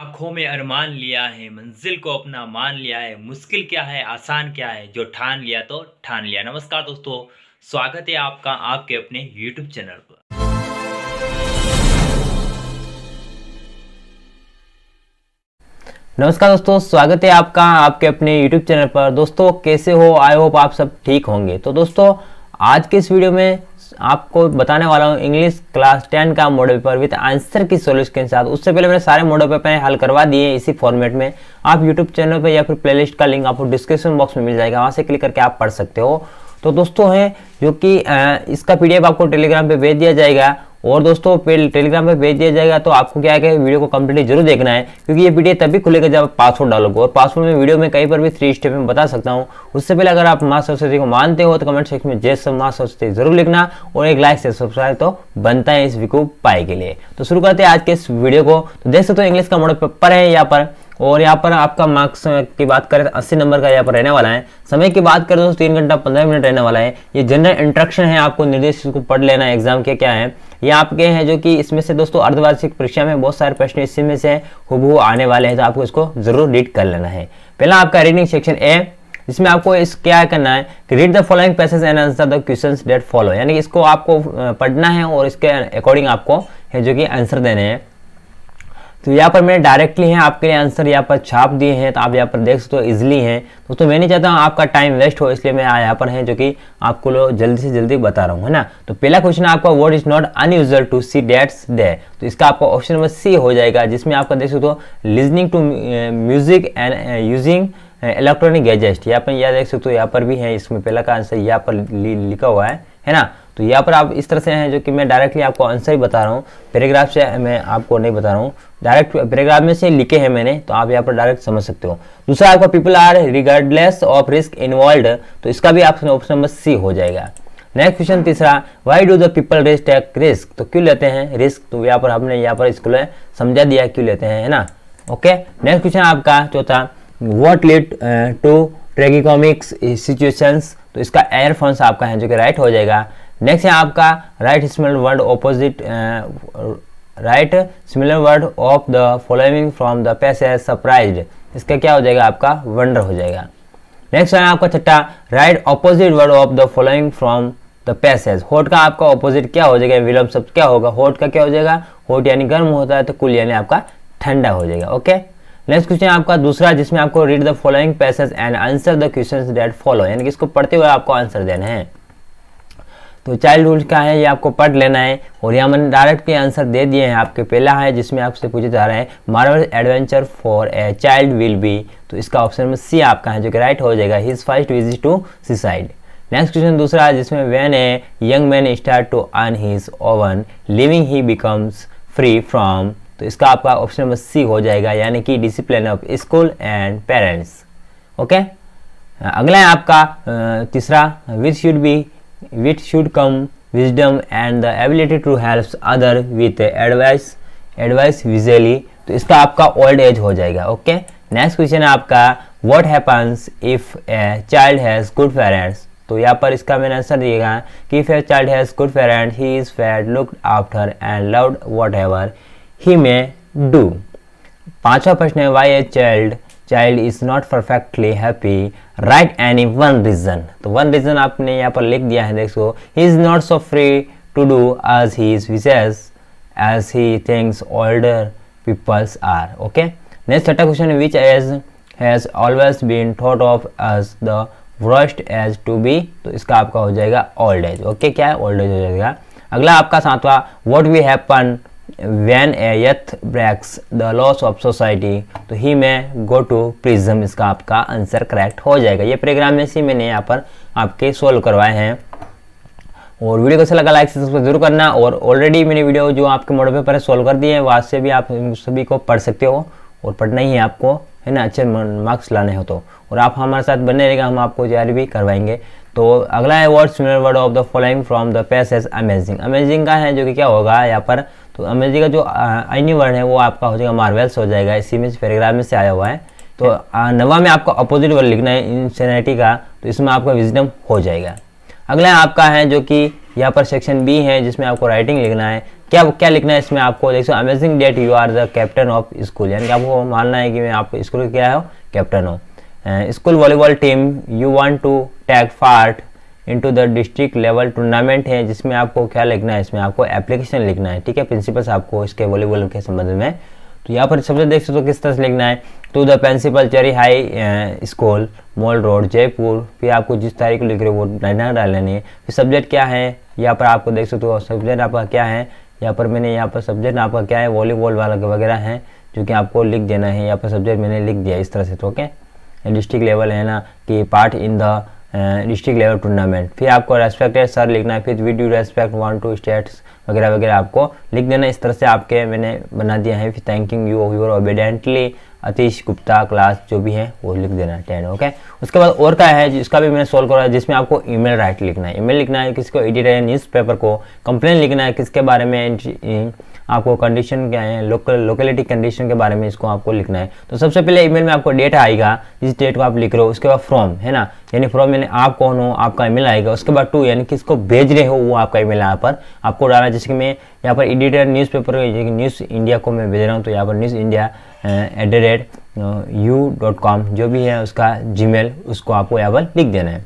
आँखों में अरमान लिया है मंजिल को अपना मान लिया है मुश्किल क्या है आसान क्या है जो ठान लिया तो ठान लिया नमस्कार दोस्तों स्वागत है आपका आपके अपने YouTube चैनल पर नमस्कार दोस्तों स्वागत है आपका आपके अपने YouTube चैनल पर दोस्तों कैसे हो आई होप आप सब ठीक होंगे तो दोस्तों आज के इस वीडियो में आपको बताने वाला हूँ इंग्लिश क्लास टेन का model paper with answer key solution के साथ उससे पहले मैंने सारे मॉडल पेपर हल करवा दिए इसी फॉर्मेट में आप यूट्यूब चैनल पर या फिर प्लेलिस्ट का लिंक आपको डिस्क्रिप्शन बॉक्स में मिल जाएगा वहाँ से क्लिक करके आप पढ़ सकते हो तो दोस्तों है जो कि इसका पीडीएफ आपको टेलीग्राम पे भेज दिया जाएगा और दोस्तों टेलीग्राम पे भेज दिया जाएगा तो आपको क्या है वीडियो को कम्प्लीटली जरूर देखना है क्योंकि ये वीडियो तभी खुलेगा जब आप पासवर्ड डालोगे और पासवर्ड में वीडियो में कहीं पर भी थ्री स्टेप में बता सकता हूँ उससे पहले अगर आप माँ सरस्वती को मानते हो तो कमेंट सेक्शन में जय सब माँ सरस्वती जरूर लिखना और एक लाइक से सब्सक्राइब तो बनता है इस वीको पाए के लिए तो शुरू करते हैं आज के इस वीडियो को तो देख सकते हो इंग्लिश का मोड पेपर है यहाँ पर और यहाँ पर आपका मार्क्स की बात करें तो अस्सी नंबर का यहाँ पर रहने वाला है समय की बात करें तो तीन घंटा पंद्रह मिनट रहने वाला है ये जनरल इंट्रक्शन है आपको निर्देश को पढ़ लेना है एग्जाम के क्या है ये आपके हैं जो कि इसमें से दोस्तों अर्धवार्षिक परीक्षा में बहुत सारे प्रश्न इसी में से हुबहू आने वाले हैं तो आपको इसको जरूर रीड कर लेना है पहला आपका रीडिंग सेक्शन ए इसमें आपको इस क्या करना है कि read the following passage and answer the question that follow यानी कि इसको आपको पढ़ना है और इसके अकॉर्डिंग आपको है जो कि आंसर देने हैं तो यहाँ पर मैंने डायरेक्टली हैं आपके लिए आंसर यहाँ पर छाप दिए हैं तो आप यहाँ पर देख सकते हो इजिली हैं दोस्तों तो मैं नहीं चाहता हूँ आपका टाइम वेस्ट हो इसलिए मैं यहाँ पर हैं जो कि आपको लोग जल्दी से जल्दी बता रहा हूँ है ना तो पहला क्वेश्चन आपका word is not unusual to see that's they तो इसका आपका ऑप्शन नंबर सी हो जाएगा जिसमें आपका देख सकते हो listening to music and using electronic गैजेस्ट यहाँ पर यह देख सकते हो यहाँ पर भी है इसमें पहला का आंसर यहाँ पर लिखा हुआ है है ना तो यहाँ पर आप इस तरह से हैं जो कि मैं डायरेक्टली आपको आंसर ही बता रहा हूँ पैराग्राफ से मैं आपको नहीं बता रहा हूँ डायरेक्ट पैराग्राफ में से लिखे हैं मैंने तो आप यहाँ पर डायरेक्ट समझ सकते हो दूसरा आपका people are regardless of risk involve तो इसका भी आपसे ऑप्शन नंबर सी हो जाएगा नेक्स्ट क्वेश्चन तीसरा why do the people risk take risk तो क्यों लेते हैं रिस्क तो यहाँ पर हमने यहाँ पर इसको समझा दिया क्यों लेते हैं है ना ओके नेक्स्ट क्वेश्चन आपका चौथा what lead to tragicomic situations तो इसका एयर फंस आपका है जो कि राइट हो जाएगा नेक्स्ट है आपका write similar word opposite write similar word of the following from the passage surprise इसका क्या हो जाएगा आपका वंडर हो जाएगा नेक्स्ट है आपका छठा write opposite word of the following from the passage hot का आपका ऑपोजिट क्या हो जाएगा विलम्ब शब्द क्या होगा होट का क्या हो जाएगा होट यानी गर्म होता है तो कुल यानी आपका ठंडा हो जाएगा ओके नेक्स्ट क्वेश्चन आपका दूसरा जिसमें आपको read the following passage and answer the question that follow यानी कि इसको पढ़ते हुए आपको आंसर देना है तो चाइल्ड रूल का है ये आपको पढ़ लेना है और यहाँ मैंने के आंसर दे दिए हैं आपके पहला है जिसमें आपसे पूछे जा रहे हैं marvel adventure for a child will be तो इसका ऑप्शन में सी आपका है जो कि राइट हो जाएगा his first visit to seaside next question दूसरा है जिसमें when a young man start to earn his own living he becomes free from तो इसका आपका ऑप्शन नंबर सी हो जाएगा यानी कि discipline of school and parents okay अगला है आपका तीसरा which should be which should come wisdom and the ability to help other with advice advice wisely तो इसका आपका ओल्ड एज हो जाएगा ओके नेक्स्ट क्वेश्चन है आपका what happens if a child has good parents तो यहाँ पर इसका मैंने आंसर दिएगा कि if a child has good parent he is fed looked after and loved whatever he may do पांचवा प्रश्न है why a child child is not perfectly happy write any one reason तो one reason आपने यहाँ पर लिख दिया है देखो he is not so free to do as he is विशेष as he things older peoples are okay next छठा question which age has always been thought of as the worst age to be तो इसका आपका हो जाएगा old age okay क्या है old age हो जाएगा अगला आपका सातवा what we happen when a youth breaks the laws of society तो ही मैं गो टू prism इसका आपका आंसर करेक्ट हो जाएगा ये प्रोग्राम में से मैंने यहाँ पर आपके सोल्व करवाए हैं और वीडियो कैसा लगा लाइक से सब्सक्राइब जरूर करना और ऑलरेडी मैंने वीडियो जो आपके मॉडल पेपर है सोल्व कर दिए हैं वहाँ से भी आप सभी को पढ़ सकते हो और पढ़ना ही है आपको है ना अच्छे मार्क्स लाने हो तो और आप हमारे साथ बने रहेगा हम आपको तैयारी भी करवाएंगे तो अगला है word similar word of the following from the passage amazing amazing का है जो कि क्या होगा यहाँ पर तो अंग्रेजी का जो आईनी वर्ड है वो आपका हो जाएगा मार्वेल्स हो जाएगा इसी में पैराग्राफ में से आया हुआ है तो नवा में आपका अपोजिट वर्ड लिखना है इंसनेटी का तो इसमें आपका विजडम हो जाएगा अगला आपका है जो कि यहाँ पर सेक्शन बी है जिसमें आपको राइटिंग लिखना है क्या क्या लिखना है इसमें आपको जैसे amazing that you are the captain of school यानी कि आपको मानना है कि मैं आप स्कूल क्या हो कैप्टन हो school volleyball team you want to take part into the district level tournament है जिसमें आपको क्या लिखना है इसमें आपको एप्लीकेशन लिखना है ठीक है प्रिंसिपल्स आपको इसके वॉलीबॉल के संबंध में तो यहाँ पर सबसे देख सकते हो तो किस तरह से लिखना है to the principal Cherry High School Mall Road Jaipur फिर आपको जिस तारीख को लिख रहे हो वो डायना डालनी है फिर सब्जेक्ट क्या है यहाँ पर आपको देख सकते हो सब्जेक्ट आपका क्या है यहाँ पर मैंने यहाँ पर सब्जेक्ट आपका क्या है वॉलीबॉल वाला वगैरह है जो कि आपको लिख देना है यहाँ पर सब्जेक्ट मैंने लिख दिया इस तरह से तो ओके डिस्ट्रिक्ट लेवल है ना कि part in the district level tournament फिर आपको रेस्पेक्टेड सर लिखना है फिर with you respect one two states वगैरह वगैरह आपको लिख देना इस तरह से आपके मैंने बना दिया है फिर thanking you your obediently Atish Gupta class जो भी है वो लिख देना टेन ओके उसके बाद और का है जिसका भी मैंने सॉल्व करा है जिसमें आपको ईमेल राइट लिखना है ईमेल लिखना है को एडिटर है न्यूज़पेपर को कंप्लेन लिखना है किसके बारे में आपको कंडीशन क्या है लोकल लोकेलिटी कंडीशन के बारे में इसको आपको लिखना है तो सबसे पहले ईमेल में आपको डेट आएगा जिस डेट को आप लिख रहे हो उसके बाद फ्रॉम है ना यानी फ्रॉम यानी आप कौन हो आपका ईमेल आएगा उसके बाद टू यानी किसको भेज रहे हो वो आपका ईमेल यहाँ पर आपको डाला जैसे कि मैं यहाँ पर editor news paper news India को मैं भेज रहा हूँ तो यहाँ पर news India at the rate you dot com जो भी है उसका जी उसको आपको यहाँ पर लिख देना है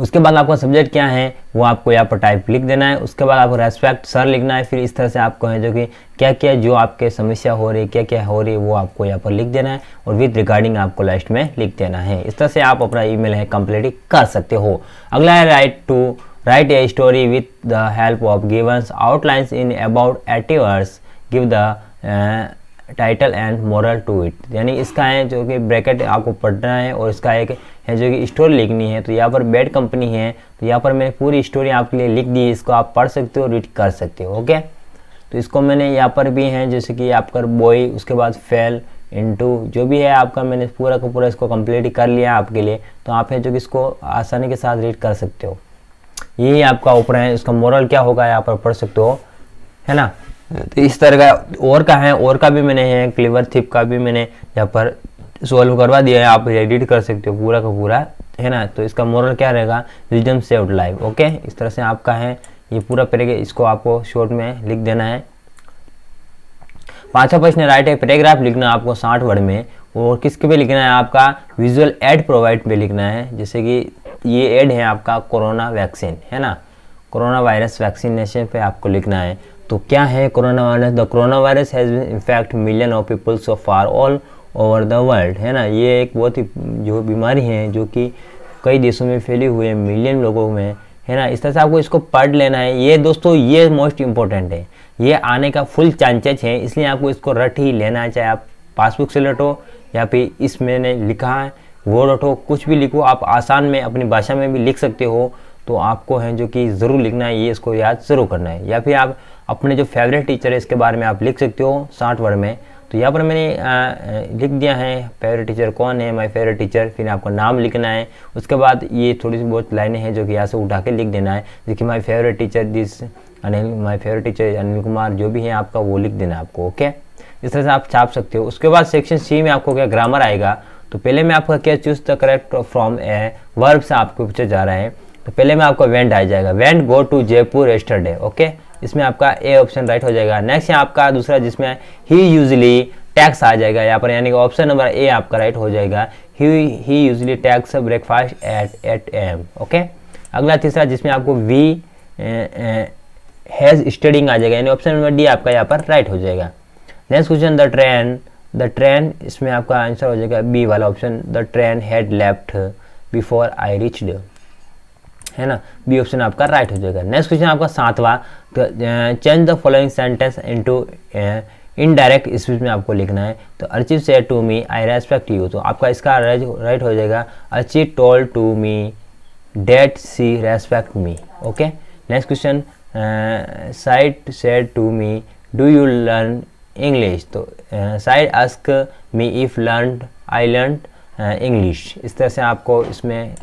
उसके बाद आपका सब्जेक्ट क्या है वो आपको यहाँ पर टाइप लिख देना है उसके बाद आपको रेस्पेक्ट सर लिखना है फिर इस तरह से आपको है जो कि क्या क्या जो आपके समस्या हो रही है क्या क्या हो रही है वो आपको यहाँ पर लिख देना है और विद रिगार्डिंग आपको लास्ट में लिख देना है इस तरह से आप अपना ई है कंप्लीट कर सकते हो अगला है write to write a story with the help of givens outlines in about eighty words give the title and moral to it यानी इसका है जो कि ब्रैकेट आपको पढ़ना है और इसका एक है जो कि स्टोरी लिखनी है तो यहाँ पर बेड कंपनी है तो यहाँ पर मैंने पूरी स्टोरी आपके लिए लिख दी है इसको आप पढ़ सकते हो रीड कर सकते हो ओके तो इसको मैंने यहाँ पर भी है जैसे कि आपका बॉय उसके बाद फेल इंटू जो भी है आपका मैंने पूरा का पूरा इसको कंप्लीट कर लिया आपके लिए तो आप है जो कि इसको आसानी के साथ रीड कर सकते हो यही आपका ऊपर है इसका मॉरल क्या होगा यहाँ पर पढ़ सकते हो है ना तो इस तरह का और का है और का भी मैंने है क्लिवर थिप का भी मैंने यहाँ पर सोल्व करवा दिया है आप एडिट कर सकते हो पूरा का पूरा है ना तो इसका मोरल क्या रहेगा रिजम सेव्ड लाइव ओके इस तरह से आपका है ये पूरा पैराग्राफ इसको आपको शॉर्ट में लिख देना है पांचवा प्रश्न राइट है पेरेग्राफ लिखना आपको साठ वर्ड में और किसके पे लिखना है आपका विजुअल एड प्रोवाइड पे लिखना है जैसे कि ये एड है आपका कोरोना वैक्सीन है ना कोरोना वायरस वैक्सीनेशन पे आपको लिखना है तो क्या है corona virus the corona virus has infect million of people so far all over the world है ना ये एक बहुत ही जो बीमारी है जो कि कई देशों में फैली हुई है मिलियन लोगों में है ना इस तरह से आपको इसको पढ़ लेना है ये दोस्तों ये मोस्ट इम्पोर्टेंट है ये आने का फुल चांसेस है इसलिए आपको इसको रट ही लेना है चाहे आप पासबुक से लटो या फिर इस मैंने लिखा है वो रटो कुछ भी लिखो आप आसान में अपनी भाषा में भी लिख सकते हो तो आपको है जो कि ज़रूर लिखना है ये इसको याद ज़रूर करना है या फिर आप अपने जो फेवरेट टीचर है इसके बारे में आप लिख सकते हो साठ वर्ड में तो यहाँ पर मैंने आ, लिख दिया है फेवरेट टीचर कौन है माय फेवरेट टीचर फिर आपको नाम लिखना है उसके बाद ये थोड़ी सी बहुत लाइनें हैं जो कि यहाँ से उठा के लिख देना है देखिए my favourite teacher this Anil my favourite teacher Anil Kumar जो भी है आपका वो लिख देना है आपको ओके इस तरह से आप छाप सकते हो उसके बाद सेक्शन सी में आपको क्या ग्रामर आएगा तो पहले मैं आपका क्या choose the correct from a verb से आपको पूछा जा रहा है तो पहले में आपका वेंट आ जाएगा went go to Jaipur yesterday okay इसमें आपका ए ऑप्शन राइट हो जाएगा नेक्स्ट है आपका दूसरा जिसमें ही यूजली टैक्स आ जाएगा यहाँ पर यानी कि ऑप्शन नंबर ए आपका राइट हो जाएगा he usually takes breakfast at eight AM okay अगला तीसरा जिसमें आपको वी हैज़ स्टडिंग आ जाएगा यानी ऑप्शन नंबर डी आपका यहाँ पर राइट हो जाएगा next question the train the train इसमें आपका आंसर हो जाएगा बी वाला option the train had left before I reached है ना बी ऑप्शन आपका राइट हो जाएगा नेक्स्ट क्वेश्चन आपका सातवा change the following sentence into indirect speech में आपको लिखना है तो अर्चिव said to me I respect you तो आपका इसका राइट हो जाएगा अर्चिव told to me that she respect me okay next question साइट said to me do you learn English तो साइड ask me if learn I learn English इस तरह से आपको इसमें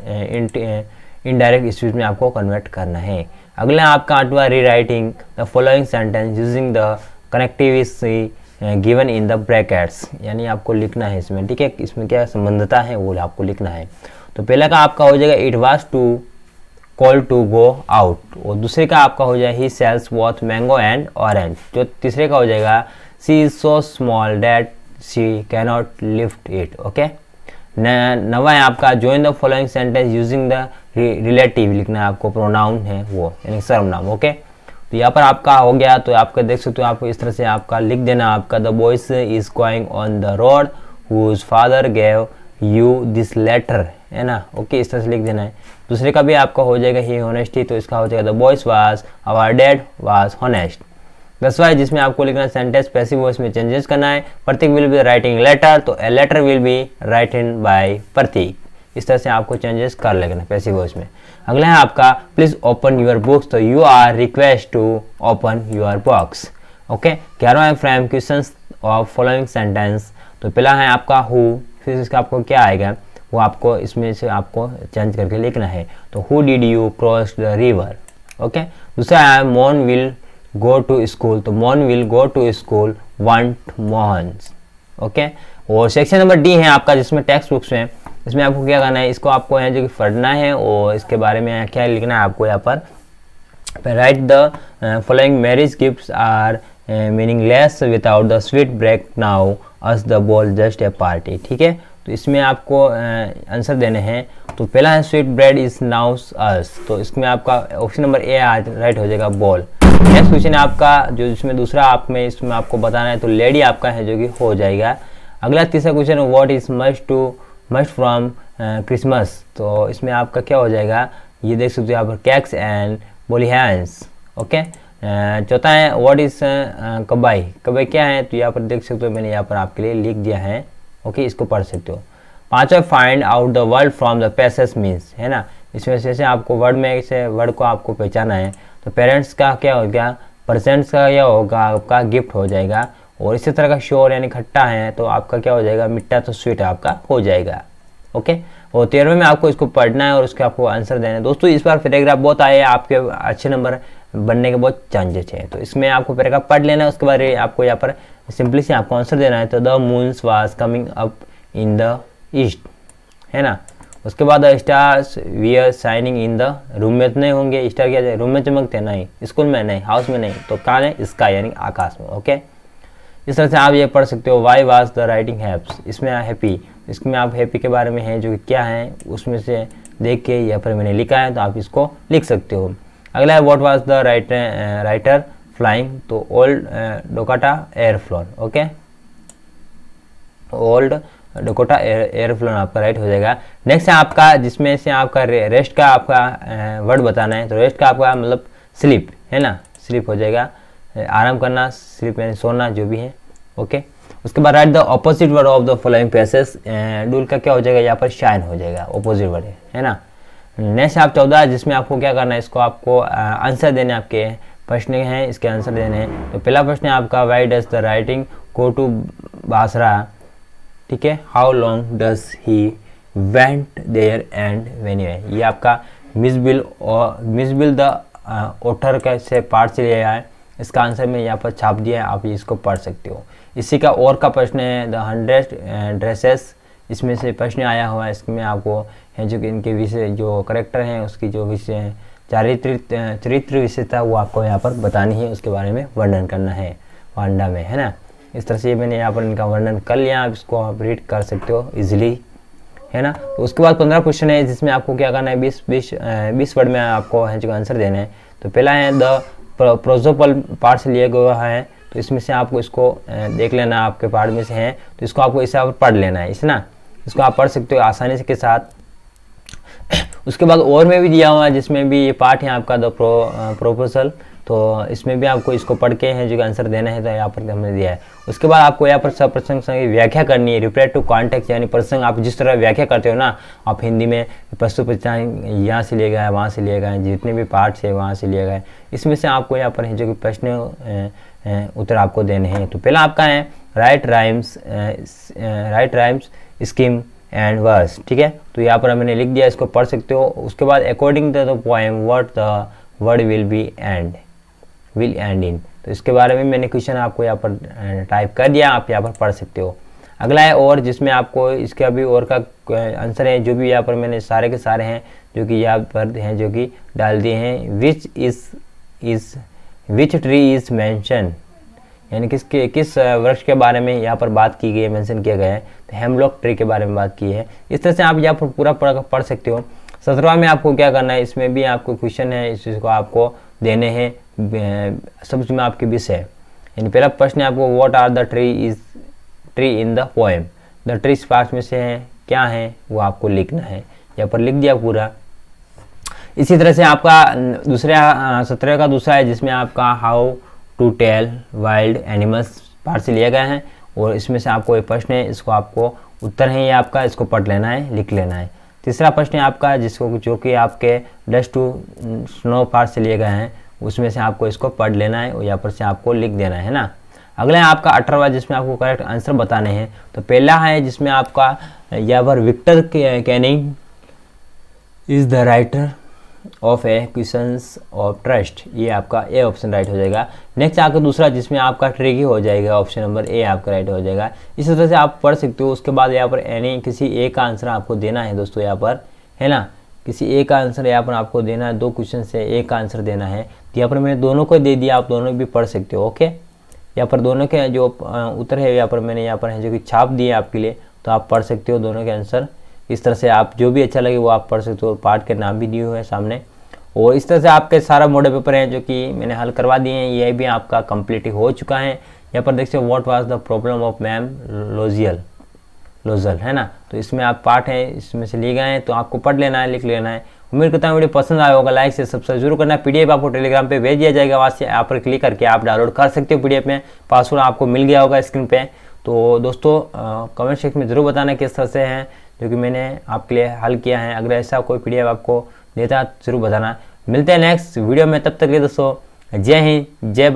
इनडायरेक्ट स्पीच में आपको कन्वर्ट करना है अगला आपका आठवा rewriting the following sentence using the connectivity given in the brackets यानी आपको लिखना है इसमें ठीक है इसमें क्या संबंधता है वो आपको लिखना है तो पहला का आपका हो जाएगा it was too cold to go out और दूसरे का आपका हो जाएगा he sells both mango and orange जो तीसरे का हो जाएगा she is so small that she cannot lift it okay नवा है आपका join the following sentence using the relative लिखना है आपको प्रोनाउन है वो यानी सर्वनाम ओके तो यहाँ पर आपका हो गया तो आपका देख सकते हो आपको इस तरह से आपका लिख देना आपका the boys is going on the road whose father gave you this letter है ना ओके इस तरह से लिख देना है दूसरे का भी आपका हो जाएगा ही ऑनेस्टी तो इसका हो जाएगा the boys was our dad was honest दसवा है जिसमें आपको लिखना है सेंटेंस पैसिव वॉइस में चेंजेस करना है Pratik will be writing letter तो a letter will be written by Pratik इस तरह से आपको चेंजेस कर लेना पैसिव वॉइस में अगला है आपका प्लीज़ ओपन यूर बुक्स तो you are request to open your box okay ग्यारहवा है frame question of following sentence तो पहला है आपका हु फिर इसका आपको क्या आएगा वो आपको इसमें से आपको चेंज करके लिखना है तो who did you cross the river okay दूसरा है Mohan will go to school तो Mohan will go to school want Mohan okay और सेक्शन नंबर डी है आपका जिसमें टेक्स्ट बुक्स में इसमें आपको क्या करना है इसको आपको यहाँ जो कि फटना है और इसके बारे में क्या लिखना है आपको यहाँ पर write the following marriage gift are less without the sweet break now us the ball just a party ठीक है तो इसमें आपको आंसर uh, देने हैं तो पहला है sweet bread is nouns as तो इसमें आपका ऑप्शन नंबर ए राइट हो जाएगा बॉल नेक्स्ट क्वेश्चन आपका जो इसमें दूसरा आप में इसमें आपको बताना है तो लेडी आपका है जो कि हो जाएगा अगला तीसरा question what is must to must from Christmas तो इसमें आपका क्या हो जाएगा ये देख सकते हो यहाँ पर कैक्स एंड बोलिहस ओके चौथा है व्हाट इज़ कबाई कबाई क्या है तो यहाँ पर देख सकते हो मैंने यहाँ पर आपके लिए लिख दिया है ओके okay, इसको पढ़ सकते हो पाँचवा find out the word from the passage means है ना इसमें से जैसे आपको वर्ड में से वर्ड को आपको पहचाना है तो पेरेंट्स का क्या हो गया प्रजेंट्स का क्या होगा आपका गिफ्ट हो जाएगा और इसी तरह का श्योर यानी खट्टा है तो आपका क्या हो जाएगा मिट्टा तो स्वीट आपका हो जाएगा ओके और तेरहवें में आपको इसको पढ़ना है और उसके आपको आंसर देना है दोस्तों इस बार पैराग्राफ बहुत आए आपके अच्छे नंबर बनने के बहुत चांसेस हैं तो इसमें आपको पैराग्राफ पढ़ लेना है उसके बाद आपको यहाँ पर सिंपली से आपको आंसर देना है तो the moons was coming up in the east है ना उसके बाद stars we are shining in the room में इतने होंगे स्टार क्या रूम में चमकते नहीं स्कूल में नहीं हाउस में नहीं तो कहाँ है स्काई यानी आकाश में ओके इस तरह से आप ये पढ़ सकते हो why was the writing happy इसमें हैप्पी इसमें आप हैप्पी के बारे में हैं जो कि क्या है उसमें से देख के या फिर मैंने लिखा है तो आप इसको लिख सकते हो अगला है what was the writer writer flying तो old Dakota aeroplane okay old Dakota aeroplane आपका राइट हो जाएगा नेक्स्ट है आपका जिसमें से आपका रे, रेस्ट का आपका वर्ड uh, बताना है तो रेस्ट का आपका मतलब स्लिप है ना स्लिप हो जाएगा आराम करना स्लीप यानी सोना जो भी है ओके उसके बाद write the opposite word of the following passage dull का क्या हो जाएगा यहाँ पर शाइन हो जाएगा ऑपोजिट वर्ड है है ना नेक्स्ट आप चौदह जिसमें आपको क्या करना है इसको आपको आंसर uh, देने आपके प्रश्न हैं इसके आंसर देने हैं तो पहला प्रश्न है आपका why does the writing go to Basra ठीक है how long does he went there and when ये आपका मिस बिल और मिस बिल द ऑथर का से पार्ट से लिया है इसका आंसर मैं यहाँ पर छाप दिया है आप इसको पढ़ सकते हो इसी का और का प्रश्न है द हंड्रेड ड्रेसेस इसमें से प्रश्न आया हुआ है इसमें आपको है जो कि इनके विषय जो करेक्टर हैं उसकी जो विषय चारित्र चरित्र विशेषता वो आपको यहाँ पर बतानी है उसके बारे में वर्णन करना है वांडा में है ना इस तरह से मैंने यहाँ पर इनका वर्णन कर लिया आप इसको आप रीड कर सकते हो ईजिली है ना तो उसके बाद पंद्रह क्वेश्चन है जिसमें आपको क्या करना है बीस बीस बीस वर्ड में आपको है जो आंसर देना है तो पहला है द प्रोजोपल पार्ट्स लिए गए हैं तो इसमें से आपको इसको देख लेना आपके पार्ट में से हैं तो इसको आपको इसे आप पढ़ लेना है इस ना इसको आप पढ़ सकते हो आसानी से के साथ उसके बाद और में भी दिया हुआ है जिसमें भी ये पार्ट है आपका द प्रो प्रोपोजल तो इसमें भी आपको इसको पढ़ के हैं जो आंसर देना है तो यहाँ पर हमने दिया है उसके बाद आपको यहाँ पर सब प्रसंग की व्याख्या करनी है रिप्लेट टू कॉन्टेक्ट यानी प्रसंग आप जिस तरह व्याख्या करते हो ना आप हिंदी में पशु प्रचार यहाँ से लिए गए वहाँ से लिए गए जितने भी पार्ट्स है वहाँ से लिए गए इसमें से आपको यहाँ पर जो कि प्रश्न उत्तर आपको देने हैं तो पहला आपका है write rhymes write rhymes scheme and verse ठीक है तो यहाँ पर मैंने लिख दिया इसको पढ़ सकते हो उसके बाद according to the poem what the word will be and will end in तो इसके बारे में मैंने क्वेश्चन आपको यहाँ पर टाइप कर दिया आप यहाँ पर पढ़ सकते हो अगला है और जिसमें आपको इसके अभी और का आंसर है जो भी यहाँ पर मैंने सारे के सारे हैं जो कि यहाँ पर हैं जो कि डाल दिए हैं which is is which tree is mention यानी किस के किस वृक्ष के बारे में यहाँ पर बात की गई है मैंशन किया गया है तो हेमलॉक ट्री के बारे में बात की है इस तरह से आप यहाँ पर पूरा पढ़ सकते हो सत्रवा में आपको क्या करना है इसमें भी आपको क्वेश्चन है इस चीज़ को आपको देने हैं सब में आपके विषय है यानी पहला प्रश्न है आपको what are the tree is tree in the poem the tree part में से हैं क्या है वो आपको लिखना है यहाँ पर लिख दिया पूरा इसी तरह से आपका दूसरा सत्रह का दूसरा है जिसमें आपका how to tell wild animals part से लिया गया है और इसमें से आपको एक प्रश्न है इसको आपको उत्तर है ये आपका इसको पढ़ लेना है लिख लेना है तीसरा प्रश्न है आपका जिसको जो कि आपके डस्ट टू स्नो पार्ट से लिए गए हैं उसमें से आपको इसको पढ़ लेना है या पर से आपको लिख देना है ना अगला है आपका अठारहवा जिसमें आपको करेक्ट आंसर बताने हैं तो पहला है जिसमें आपका या पर Victor Canning is the writer of a questions of trust ये आपका ए ऑप्शन राइट हो जाएगा नेक्स्ट आपका दूसरा जिसमें आपका ट्रिकी हो जाएगा ऑप्शन नंबर ए आपका राइट हो जाएगा इस तरह से आप पढ़ सकते हो उसके बाद यहाँ पर एनी किसी ए का आंसर आपको देना है दोस्तों यहाँ पर है ना किसी एक का आंसर यहाँ पर आपको देना है दो क्वेश्चन से एक का आंसर देना है तो यहाँ पर मैंने दोनों को दे दिया आप दोनों भी पढ़ सकते हो ओके यहाँ पर दोनों के जो उत्तर है यहाँ पर मैंने यहाँ पर है जो कि छाप दिए आपके लिए तो आप पढ़ सकते हो दोनों के आंसर इस तरह से आप जो भी अच्छा लगे वो आप पढ़ सकते हो पार्ट के नाम भी दिए हुए हैं सामने और इस तरह से आपके सारा मोड पेपर हैं जो कि मैंने हल करवा दिए हैं ये भी आपका कम्प्लीट हो चुका है यहाँ पर देख सकते हो what was the problem of ma'am Loisel नोज़ल है ना तो इसमें आप पार्ट हैं इसमें से लिए गए हैं तो आपको पढ़ लेना है लिख लेना है उम्मीद करता हूँ वीडियो पसंद आया होगा लाइक से सब्सक्राइब जरूर करना पीडीएफ आपको टेलीग्राम पे भेज दिया जाएगा वहाँ से आप पर क्लिक करके आप डाउनलोड कर सकते हो पी में पासवर्ड आपको मिल गया होगा स्क्रीन पे तो दोस्तों कमेंट सेक्शन में ज़रूर बताना किस तरह से हैं जो कि मैंने आपके लिए हल किया है अगर ऐसा कोई पी आपको देता है तो जरूर बताना मिलते हैं नेक्स्ट वीडियो में तब तक के दोस्तों जय हिंद जय